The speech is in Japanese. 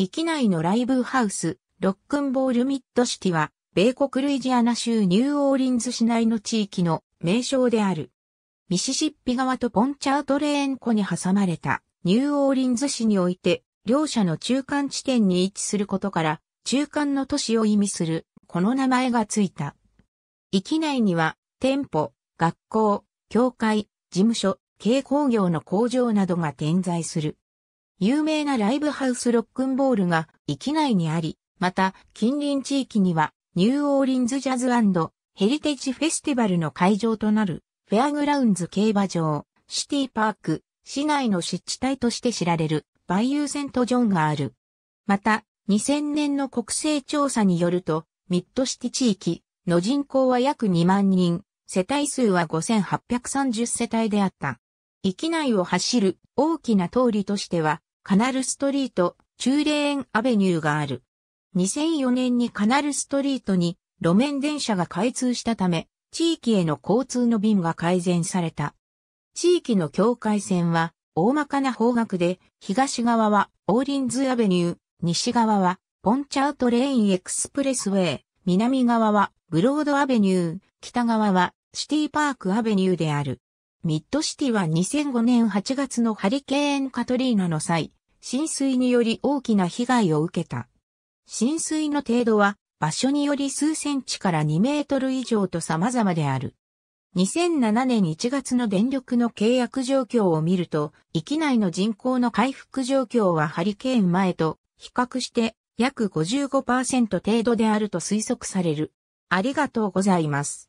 域内のライブハウス、ロックンボールミッドシティは、米国ルイジアナ州ニューオーリンズ市内の地域の名称である。ミシシッピ川とポンチャートレーン湖に挟まれたニューオーリンズ市において、両者の中間地点に位置することから、中間の都市を意味する、この名前がついた。域内には、店舗、学校、教会、事務所、軽工業の工場などが点在する。有名なライブハウスロックンボールが域内にあり、また近隣地域にはニューオーリンズジャズヘリテージフェスティバルの会場となるフェアグラウンズ競馬場、シティパーク、市内の湿地帯として知られるバイユーセントジョンがある。また2000年の国勢調査によるとミッドシティ地域の人口は約2万人、世帯数は5830世帯であった。域内を走る大きな通りとしてはカナルストリート、中レーンアベニューがある。2004年にカナルストリートに路面電車が開通したため、地域への交通の便が改善された。地域の境界線は大まかな方角で、東側はオーリンズアベニュー、西側はポンチャートレインエクスプレスウェイ、南側はブロードアベニュー、北側はシティパークアベニューである。ミッドシティは2005年8月のハリケーンカトリーナの際、浸水により大きな被害を受けた。浸水の程度は場所により数センチから2メートル以上と様々である。2007年1月の電力の契約状況を見ると、域内の人口の回復状況はハリケーン前と比較して約55%程度であると推測される。ありがとうございます。